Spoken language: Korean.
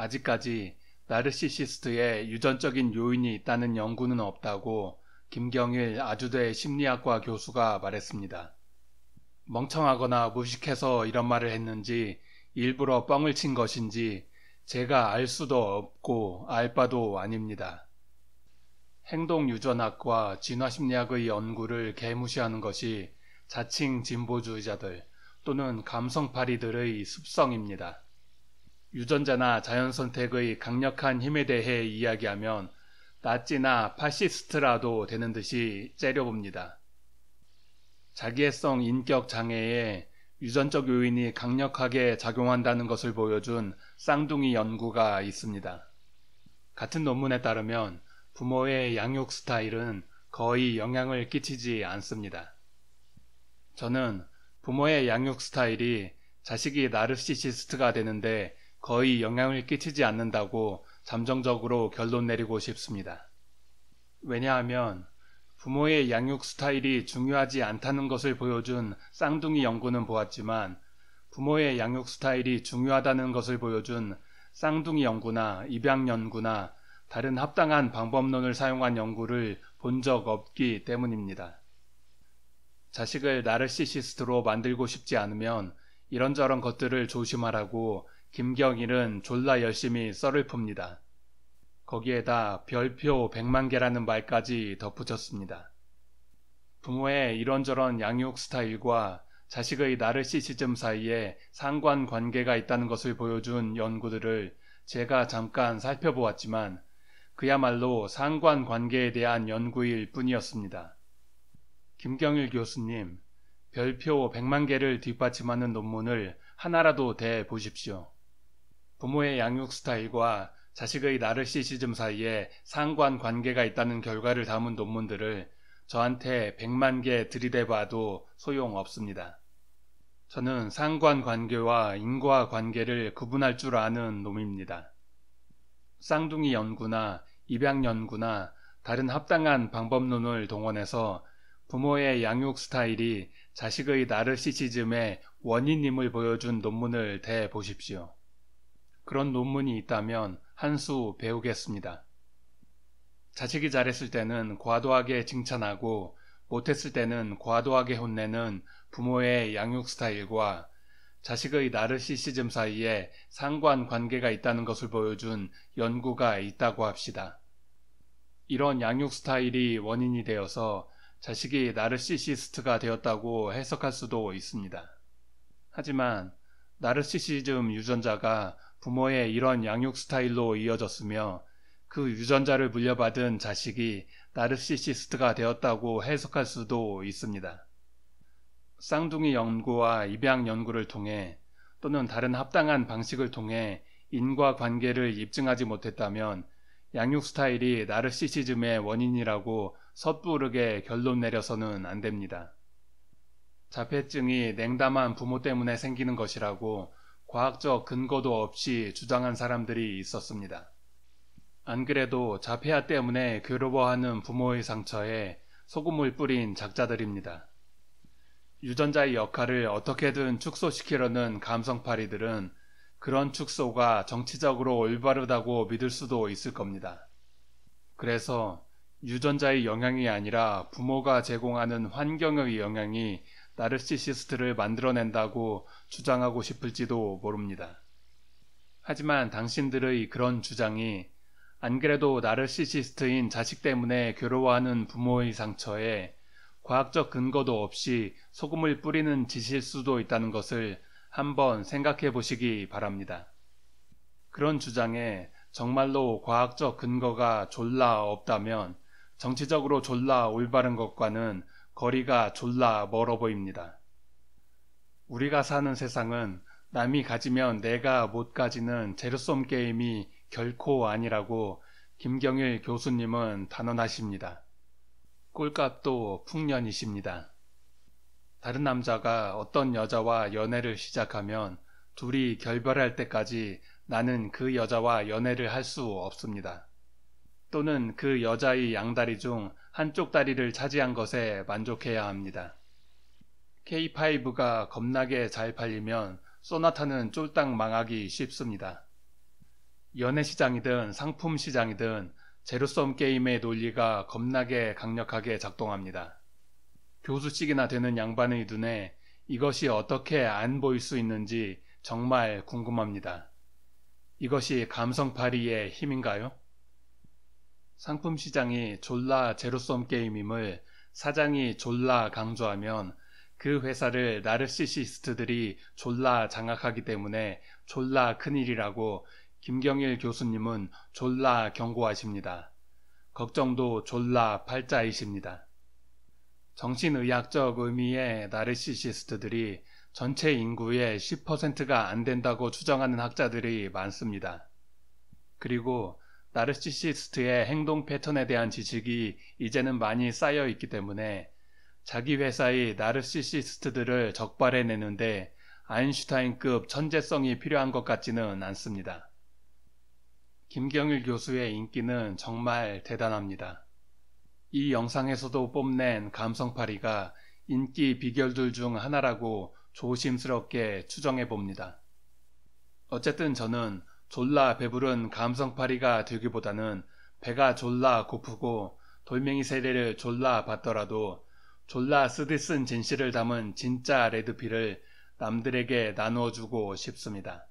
아직까지 나르시시스트의 유전적인 요인이 있다는 연구는 없다고 김경일 아주대 심리학과 교수가 말했습니다. 멍청하거나 무식해서 이런 말을 했는지 일부러 뻥을 친 것인지 제가 알 수도 없고 알 바도 아닙니다. 행동 유전학과 진화 심리학의 연구를 개무시하는 것이 자칭 진보주의자들 또는 감성파리들의 습성입니다. 유전자나 자연 선택의 강력한 힘에 대해 이야기하면 나치나 파시스트라도 되는 듯이 째려봅니다. 자기애성 인격 장애에 유전적 요인이 강력하게 작용한다는 것을 보여준 쌍둥이 연구가 있습니다. 같은 논문에 따르면 부모의 양육 스타일은 거의 영향을 끼치지 않습니다. 저는 부모의 양육 스타일이 자식이 나르시시스트가 되는데 거의 영향을 끼치지 않는다고 잠정적으로 결론 내리고 싶습니다. 왜냐하면 부모의 양육 스타일이 중요하지 않다는 것을 보여준 쌍둥이 연구는 보았지만 부모의 양육 스타일이 중요하다는 것을 보여준 쌍둥이 연구나 입양 연구나 다른 합당한 방법론을 사용한 연구를 본 적 없기 때문입니다. 자식을 나르시시스트로 만들고 싶지 않으면 이런저런 것들을 조심하라고 김경일은 졸라 열심히 썰을 풉니다. 거기에다 별표 100만 개라는 말까지 덧붙였습니다. 부모의 이런저런 양육 스타일과 자식의 나르시시즘 사이에 상관 관계가 있다는 것을 보여준 연구들을 제가 잠깐 살펴보았지만 그야말로 상관 관계에 대한 연구일 뿐이었습니다. 김경일 교수님, 별표 100만 개를 뒷받침하는 논문을 하나라도 대 보십시오. 부모의 양육 스타일과 자식의 나르시시즘 사이에 상관 관계가 있다는 결과를 담은 논문들을 저한테 100만 개 들이대봐도 소용없습니다. 저는 상관 관계와 인과 관계를 구분할 줄 아는 놈입니다. 쌍둥이 연구나 입양 연구나 다른 합당한 방법론을 동원해서 부모의 양육 스타일이 자식의 나르시시즘의 원인임을 보여준 논문을 대보십시오. 그런 논문이 있다면 한 수 배우겠습니다. 자식이 잘했을 때는 과도하게 칭찬하고 못했을 때는 과도하게 혼내는 부모의 양육 스타일과 자식의 나르시시즘 사이에 상관 관계가 있다는 것을 보여준 연구가 있다고 합시다. 이런 양육 스타일이 원인이 되어서 자식이 나르시시스트가 되었다고 해석할 수도 있습니다. 하지만 나르시시즘 유전자가 부모의 이런 양육 스타일로 이어졌으며 그 유전자를 물려받은 자식이 나르시시스트가 되었다고 해석할 수도 있습니다. 쌍둥이 연구와 입양 연구를 통해 또는 다른 합당한 방식을 통해 인과 관계를 입증하지 못했다면 양육 스타일이 나르시시즘의 원인이라고 섣부르게 결론 내려서는 안 됩니다. 자폐증이 냉담한 부모 때문에 생기는 것이라고 과학적 근거도 없이 주장한 사람들이 있었습니다. 안 그래도 자폐아 때문에 괴로워하는 부모의 상처에 소금을 뿌린 작자들입니다. 유전자의 역할을 어떻게든 축소시키려는 감성파리들은 그런 축소가 정치적으로 올바르다고 믿을 수도 있을 겁니다. 그래서 유전자의 영향이 아니라 부모가 제공하는 환경의 영향이 나르시시스트를 만들어낸다고 주장하고 싶을지도 모릅니다. 하지만 당신들의 그런 주장이 안 그래도 나르시시스트인 자식 때문에 괴로워하는 부모의 상처에 과학적 근거도 없이 소금을 뿌리는 짓일 수도 있다는 것을 한번 생각해 보시기 바랍니다. 그런 주장에 정말로 과학적 근거가 졸라 없다면 정치적으로 졸라 올바른 것과는 거리가 졸라 멀어 보입니다. 우리가 사는 세상은 남이 가지면 내가 못 가지는 제로섬 게임이 결코 아니라고 김경일 교수님은 단언하십니다. 꼴값도 풍년이십니다. 다른 남자가 어떤 여자와 연애를 시작하면 둘이 결별할 때까지 나는 그 여자와 연애를 할 수 없습니다. 또는 그 여자의 양다리 중 한쪽 다리를 차지한 것에 만족해야 합니다. K5가 겁나게 잘 팔리면 소나타는 쫄딱 망하기 쉽습니다. 연애 시장이든 상품 시장이든 제로섬 게임의 논리가 겁나게 강력하게 작동합니다. 교수직이나 되는 양반의 눈에 이것이 어떻게 안 보일 수 있는지 정말 궁금합니다. 이것이 감성파리의 힘인가요? 상품 시장이 졸라 제로섬 게임임을 사장이 졸라 강조하면 그 회사를 나르시시스트들이 졸라 장악하기 때문에 졸라 큰일이라고 김경일 교수님은 졸라 경고하십니다. 걱정도 졸라 팔자이십니다. 정신의학적 의미의 나르시시스트들이 전체 인구의 10%가 안 된다고 추정하는 학자들이 많습니다. 그리고 나르시시스트의 행동 패턴에 대한 지식이 이제는 많이 쌓여 있기 때문에 자기 회사의 나르시시스트들을 적발해내는데 아인슈타인급 천재성이 필요한 것 같지는 않습니다. 김경일 교수의 인기는 정말 대단합니다. 이 영상에서도 뽐낸 감성파리가 인기 비결들 중 하나라고 조심스럽게 추정해 봅니다. 어쨌든 저는 졸라 배부른 감성파리가 되기보다는 배가 졸라 고프고 돌멩이 세례를 졸라 받더라도 졸라 쓰디쓴 진실을 담은 진짜 레드필을 남들에게 나누어주고 싶습니다.